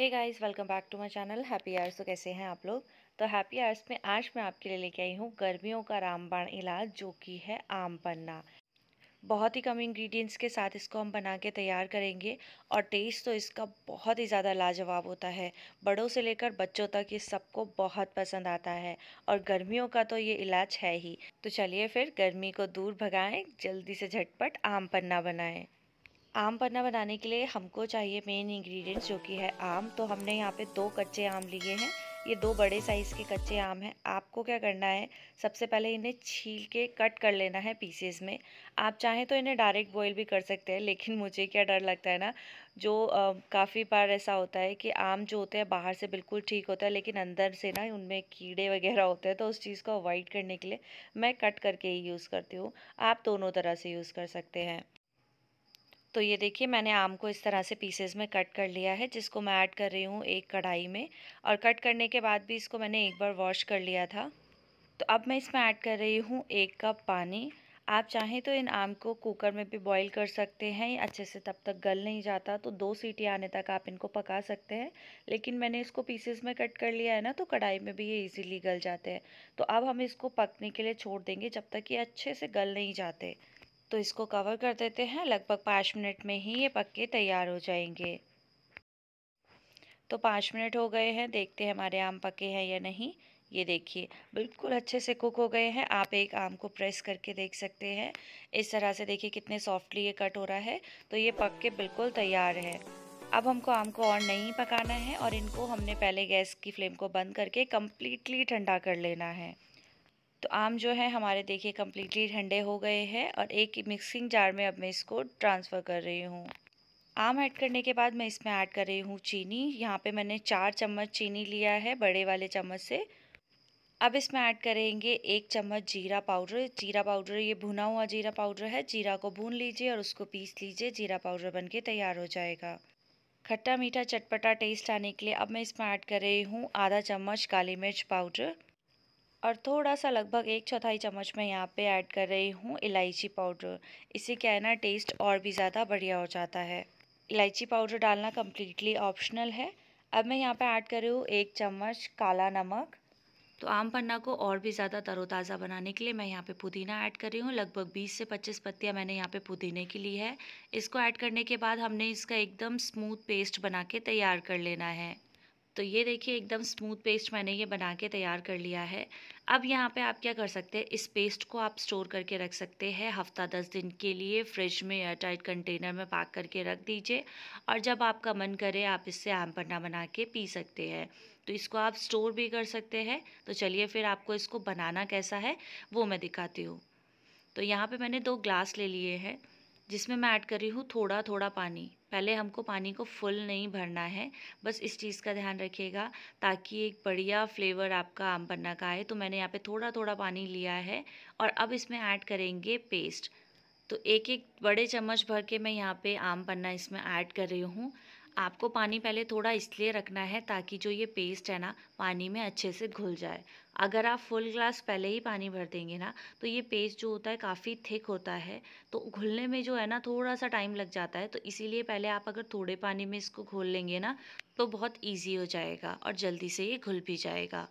hey guys welcome back to my channel happy hours तो कैसे हैं आप लोग तो हैप्पी आर्स में आज मैं आपके लिए लेके आई हूँ गर्मियों का रामबाण इलाज जो कि है आम पन्ना बहुत ही कम इंग्रेडिएंट्स के साथ इसको हम बना के तैयार करेंगे और टेस्ट तो इसका बहुत ही ज़्यादा लाजवाब होता है बड़ों से लेकर बच्चों तक ये सबको बहुत पसंद आता है और गर्मियों का तो ये इलाज है ही तो चलिए फिर गर्मी को दूर भगाएं जल्दी से झटपट आम पन्ना बनाएं आम पन्ना बनाने के लिए हमको चाहिए मेन इंग्रेडिएंट्स जो कि है आम तो हमने यहाँ पे दो कच्चे आम लिए हैं ये दो बड़े साइज़ के कच्चे आम हैं आपको क्या करना है सबसे पहले इन्हें छील के कट कर लेना है पीसेस में आप चाहें तो इन्हें डायरेक्ट बॉईल भी कर सकते हैं लेकिन मुझे क्या डर लगता है ना जो काफ़ी बार ऐसा होता है कि आम जो होते हैं बाहर से बिल्कुल ठीक होता है लेकिन अंदर से ना उनमें कीड़े वगैरह होते हैं तो उस चीज़ को अवॉइड करने के लिए मैं कट करके ही यूज़ करती हूँ आप दोनों तरह से यूज़ कर सकते हैं तो ये देखिए मैंने आम को इस तरह से पीसेस में कट कर लिया है जिसको मैं ऐड कर रही हूँ एक कढ़ाई में और कट करने के बाद भी इसको मैंने एक बार वॉश कर लिया था तो अब मैं इसमें ऐड कर रही हूँ एक कप पानी आप चाहें तो इन आम को कुकर में भी बॉईल कर सकते हैं अच्छे से तब तक गल नहीं जाता तो दो सीटी आने तक आप इनको पका सकते हैं लेकिन मैंने इसको पीसेस में कट कर लिया है ना तो कढ़ाई में भी ये इजीली गल जाते हैं तो अब हम इसको पकने के लिए छोड़ देंगे जब तक ये अच्छे से गल नहीं जाते तो इसको कवर कर देते हैं लगभग पाँच मिनट में ही ये पक्के तैयार हो जाएंगे तो पाँच मिनट हो गए हैं देखते हैं हमारे आम पके हैं या नहीं ये देखिए बिल्कुल अच्छे से कुक हो गए हैं आप एक आम को प्रेस करके देख सकते हैं इस तरह से देखिए कितने सॉफ्टली ये कट हो रहा है तो ये पक के बिल्कुल तैयार है अब हमको आम को और नहीं पकाना है और इनको हमने पहले गैस की फ्लेम को बंद करके कम्प्लीटली ठंडा कर लेना है तो आम जो है हमारे देखिए कम्प्लीटली ठंडे हो गए हैं और एक मिक्सिंग जार में अब मैं इसको ट्रांसफ़र कर रही हूँ आम ऐड करने के बाद मैं इसमें ऐड कर रही हूँ चीनी यहाँ पे मैंने चार चम्मच चीनी लिया है बड़े वाले चम्मच से अब इसमें ऐड करेंगे एक चम्मच जीरा पाउडर जीरा पाउडर ये भुना हुआ जीरा पाउडर है जीरा को भून लीजिए और उसको पीस लीजिए जीरा पाउडर बन के तैयार हो जाएगा खट्टा मीठा चटपटा टेस्ट आने के लिए अब मैं इसमें ऐड कर रही हूँ आधा चम्मच काली मिर्च पाउडर और थोड़ा सा लगभग एक चौथाई चम्मच मैं यहाँ पे ऐड कर रही हूँ इलायची पाउडर इससे क्या है ना टेस्ट और भी ज़्यादा बढ़िया हो जाता है इलायची पाउडर डालना कम्प्लीटली ऑप्शनल है अब मैं यहाँ पे ऐड कर रही हूँ एक चम्मच काला नमक तो आम पन्ना को और भी ज़्यादा तरोताज़ा बनाने के लिए मैं यहाँ पे पुदीना ऐड कर रही हूँ लगभग 20 से 25 पत्तियाँ मैंने यहाँ पे पुदीने की ली है इसको ऐड करने के बाद हमने इसका एकदम स्मूथ पेस्ट बना के तैयार कर लेना है तो ये देखिए एकदम स्मूथ पेस्ट मैंने ये बना के तैयार कर लिया है अब यहाँ पे आप क्या कर सकते हैं इस पेस्ट को आप स्टोर करके रख सकते हैं हफ्ता दस दिन के लिए फ्रिज में एयरटाइट कंटेनर में पैक करके रख दीजिए और जब आपका मन करे आप इससे आम पन्ना बना के पी सकते हैं तो इसको आप स्टोर भी कर सकते हैं तो चलिए फिर आपको इसको बनाना कैसा है वो मैं दिखाती हूँ तो यहाँ पर मैंने दो ग्लास ले लिए हैं जिसमें मैं ऐड कर रही हूँ थोड़ा थोड़ा पानी पहले हमको पानी को फुल नहीं भरना है बस इस चीज़ का ध्यान रखिएगा ताकि एक बढ़िया फ्लेवर आपका आम पन्ना का आए तो मैंने यहाँ पे थोड़ा थोड़ा पानी लिया है और अब इसमें ऐड करेंगे पेस्ट तो एक एक बड़े चम्मच भर के मैं यहाँ पे आम पन्ना इसमें ऐड कर रही हूँ आपको पानी पहले थोड़ा इसलिए रखना है ताकि जो ये पेस्ट है ना पानी में अच्छे से घुल जाए अगर आप फुल ग्लास पहले ही पानी भर देंगे ना तो ये पेस्ट जो होता है काफ़ी थिक होता है तो घुलने में जो है ना थोड़ा सा टाइम लग जाता है तो इसीलिए पहले आप अगर थोड़े पानी में इसको घोल लेंगे ना तो बहुत ईजी हो जाएगा और जल्दी से ये घुल भी जाएगा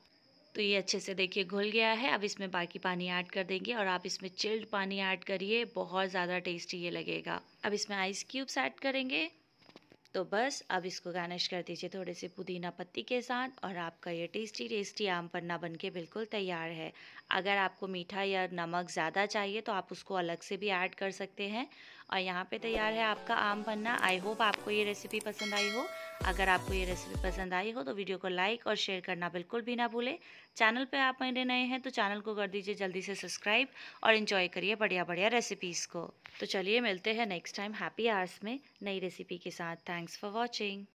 तो ये अच्छे से देखिए घुल गया है अब इसमें बाकी पानी ऐड कर देंगे और आप इसमें चिल्ड पानी ऐड करिए बहुत ज़्यादा टेस्टी ये लगेगा अब इसमें आइस क्यूब्स ऐड करेंगे तो बस अब इसको गार्निश कर दीजिए थोड़े से पुदीना पत्ती के साथ और आपका ये टेस्टी टेस्टी आम पन्ना बन के बिल्कुल तैयार है अगर आपको मीठा या नमक ज़्यादा चाहिए तो आप उसको अलग से भी ऐड कर सकते हैं और यहाँ पे तैयार है आपका आम पन्ना आई होप आपको ये रेसिपी पसंद आई हो अगर आपको ये रेसिपी पसंद आई हो तो वीडियो को लाइक और शेयर करना बिल्कुल भी ना भूलें चैनल पे आप मेरे नए हैं तो चैनल को कर दीजिए जल्दी से सब्सक्राइब और इन्जॉय करिए बढ़िया बढ़िया रेसिपीज़ को तो चलिए मिलते हैं नेक्स्ट टाइम हैप्पी आर्स में नई रेसिपी के साथ थैंक्स फॉर वॉचिंग